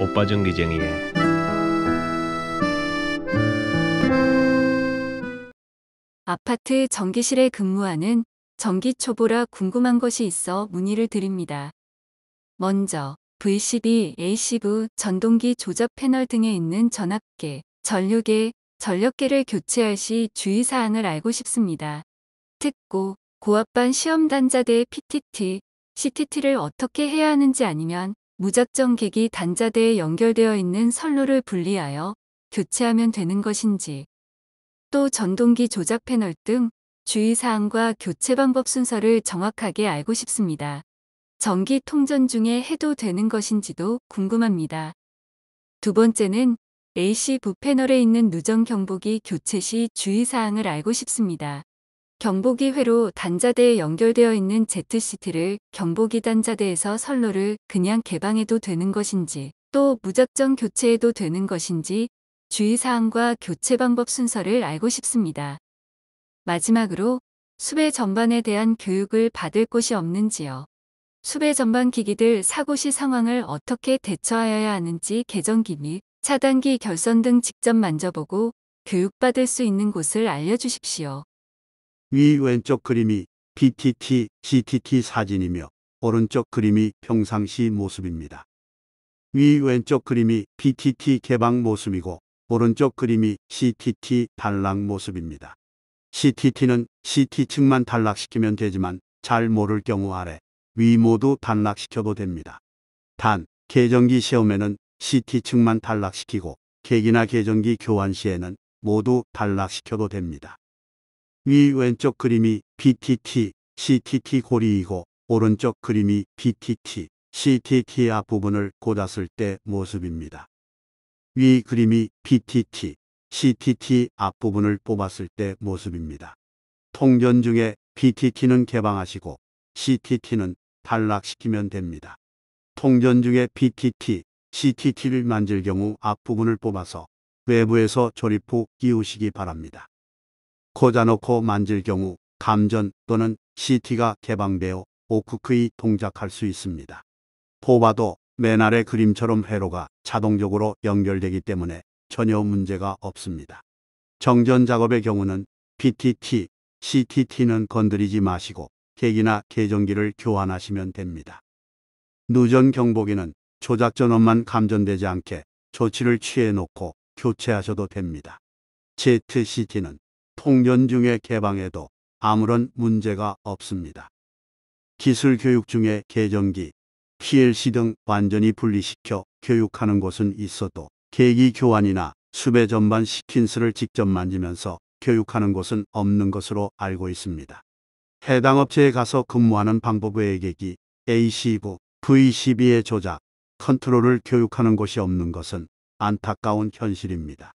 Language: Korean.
오빠 전기쟁이에 아파트 전기실에 근무하는 전기초보라 궁금한 것이 있어 문의를 드립니다. 먼저 VCB, AC부, 전동기 조작 패널 등에 있는 전압계, 전류계, 전력계를 교체할 시 주의사항을 알고 싶습니다. 특고, 고압반 시험단자대 PTT, CTT를 어떻게 해야 하는지 아니면 무작정 객기 단자대에 연결되어 있는 선로를 분리하여 교체하면 되는 것인지 또 전동기 조작 패널 등 주의사항과 교체 방법 순서를 정확하게 알고 싶습니다. 전기 통전 중에 해도 되는 것인지도 궁금합니다. 두 번째는 AC 부패널에 있는 누전 경보기 교체 시 주의사항을 알고 싶습니다. 경보기회로 단자대에 연결되어 있는 Z시트를 경보기 단자대에서 선로를 그냥 개방해도 되는 것인지 또 무작정 교체해도 되는 것인지 주의사항과 교체 방법 순서를 알고 싶습니다. 마지막으로 수배 전반에 대한 교육을 받을 곳이 없는지요. 수배 전반 기기들 사고 시 상황을 어떻게 대처하여야 하는지 개정기및 차단기 결선 등 직접 만져보고 교육받을 수 있는 곳을 알려주십시오. 위 왼쪽 그림이 PTT, CTT 사진이며 오른쪽 그림이 평상시 모습입니다. 위 왼쪽 그림이 PTT 개방 모습이고 오른쪽 그림이 CTT 단락 모습입니다. CTT는 CT 측만 단락시키면 되지만 잘 모를 경우 아래 위 모두 단락시켜도 됩니다. 단, 계정기 시험에는 CT 측만 단락시키고 계기나 계정기 교환 시에는 모두 단락시켜도 됩니다. 위 왼쪽 그림이 BTT, CTT 고리이고 오른쪽 그림이 BTT, CTT 앞부분을 꽂았을 때 모습입니다. 위 그림이 BTT, CTT 앞부분을 뽑았을 때 모습입니다. 통전 중에 BTT는 개방하시고 CTT는 탈락시키면 됩니다. 통전 중에 BTT, CTT를 만질 경우 앞부분을 뽑아서 외부에서 조립 후 끼우시기 바랍니다. 꽂아놓고 만질 경우 감전 또는 CT가 개방되어 오크크이 동작할 수 있습니다. 포바도 맨 아래 그림처럼 회로가 자동적으로 연결되기 때문에 전혀 문제가 없습니다. 정전 작업의 경우는 PTT, CTT는 건드리지 마시고 계기나 계정기를 교환하시면 됩니다. 누전 경보기는 조작 전원만 감전되지 않게 조치를 취해 놓고 교체하셔도 됩니다. ZCT는 통년 중에 개방해도 아무런 문제가 없습니다. 기술 교육 중에 계정기, PLC 등 완전히 분리시켜 교육하는 곳은 있어도 계기 교환이나 수배 전반 시킨스를 직접 만지면서 교육하는 곳은 없는 것으로 알고 있습니다. 해당 업체에 가서 근무하는 방법의 얘기, AC부, V12의 조작, 컨트롤을 교육하는 곳이 없는 것은 안타까운 현실입니다.